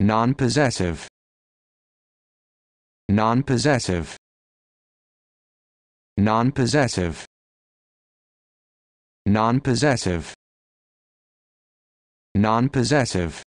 Non-possessive. Non-possessive. Non-possessive. Non-possessive. Non-possessive.